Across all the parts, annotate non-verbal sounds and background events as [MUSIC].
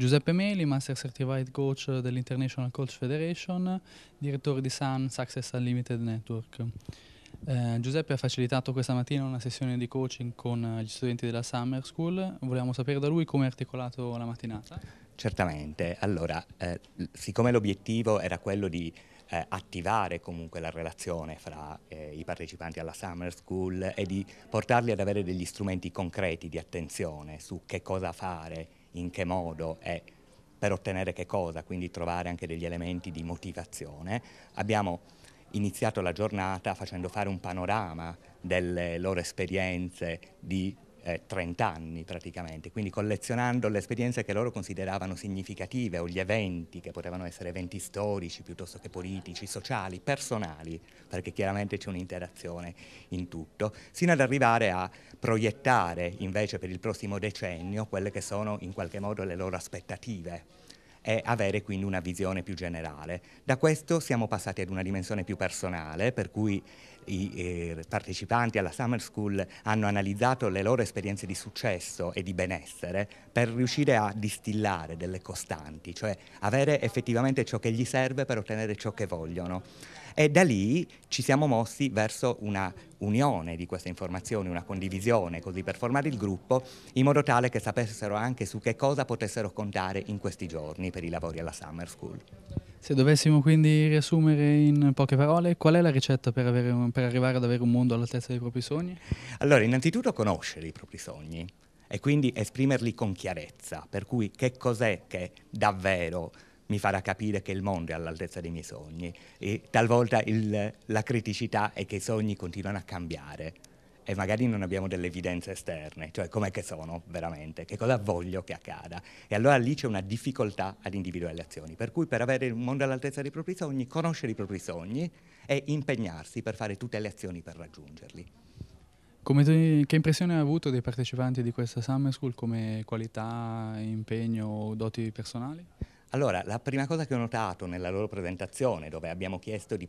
Giuseppe Meli, Master Certified Coach dell'International Coach Federation, direttore di Sun Success Unlimited Network. Eh, Giuseppe ha facilitato questa mattina una sessione di coaching con eh, gli studenti della Summer School. Volevamo sapere da lui come è articolato la mattinata. Certamente, allora, eh, siccome l'obiettivo era quello di eh, attivare comunque la relazione fra eh, i partecipanti alla Summer School e di portarli ad avere degli strumenti concreti di attenzione su che cosa fare in che modo e per ottenere che cosa, quindi trovare anche degli elementi di motivazione. Abbiamo iniziato la giornata facendo fare un panorama delle loro esperienze di eh, 30 anni praticamente, quindi collezionando le esperienze che loro consideravano significative o gli eventi che potevano essere eventi storici piuttosto che politici, sociali, personali, perché chiaramente c'è un'interazione in tutto, sino ad arrivare a proiettare invece per il prossimo decennio quelle che sono in qualche modo le loro aspettative e avere quindi una visione più generale. Da questo siamo passati ad una dimensione più personale, per cui i eh, partecipanti alla Summer School hanno analizzato le loro esperienze di successo e di benessere per riuscire a distillare delle costanti, cioè avere effettivamente ciò che gli serve per ottenere ciò che vogliono. E da lì ci siamo mossi verso una unione di queste informazioni, una condivisione, così per formare il gruppo, in modo tale che sapessero anche su che cosa potessero contare in questi giorni per i lavori alla Summer School. Se dovessimo quindi riassumere in poche parole, qual è la ricetta per, un, per, arrivare ad avere un mondo all'altezza dei propri sogni? Allora, innanzitutto conoscere i propri sogni e quindi esprimerli con chiarezza, per cui che cos'è che davvero mi farà capire che il mondo è all'altezza dei miei sogni e talvolta il, la criticità è che i sogni continuano a cambiare e magari non abbiamo delle evidenze esterne, cioè com'è che sono veramente, che cosa voglio che accada. E allora lì c'è una difficoltà ad individuare le azioni, per cui per avere un mondo all'altezza dei propri sogni, conoscere i propri sogni e impegnarsi per fare tutte le azioni per raggiungerli. Te, che impressione ha avuto dei partecipanti di questa Summer School come qualità, impegno o doti personali? Allora, la prima cosa che ho notato nella loro presentazione, dove abbiamo chiesto di,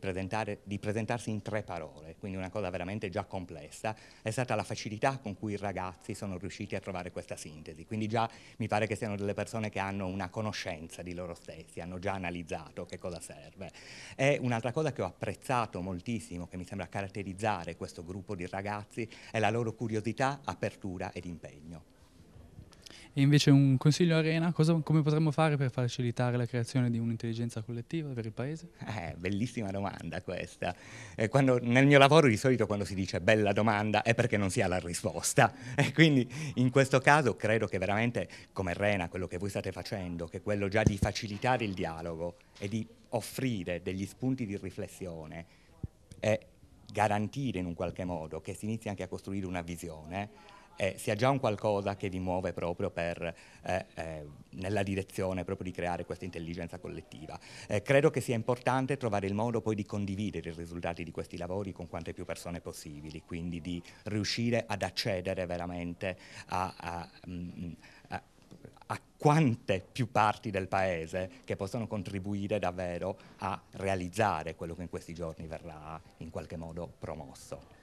di, presentarsi in tre parole, quindi una cosa veramente già complessa, è stata la facilità con cui i ragazzi sono riusciti a trovare questa sintesi. Quindi già mi pare che siano delle persone che hanno una conoscenza di loro stessi, hanno già analizzato che cosa serve. E un'altra cosa che ho apprezzato moltissimo, che mi sembra caratterizzare questo gruppo di ragazzi, è la loro curiosità, apertura ed impegno. E invece un consiglio arena, cosa, come potremmo fare per facilitare la creazione di un'intelligenza collettiva per il Paese? Eh, bellissima domanda questa. Eh, quando, nel mio lavoro di solito quando si dice bella domanda è perché non si ha la risposta. [LAUGHS] Eh, quindi in questo caso credo che veramente come Rena quello che voi state facendo, che è quello già di facilitare il dialogo e di offrire degli spunti di riflessione, e garantire in un qualche modo che si inizi anche a costruire una visione eh, sia già un qualcosa che vi muove proprio per, eh, eh, nella direzione proprio di creare questa intelligenza collettiva. Eh, credo che sia importante trovare il modo poi di condividere i risultati di questi lavori con quante più persone possibili, quindi di riuscire ad accedere veramente a, a, mm, a a quante più parti del paese che possono contribuire davvero a realizzare quello che in questi giorni verrà in qualche modo promosso.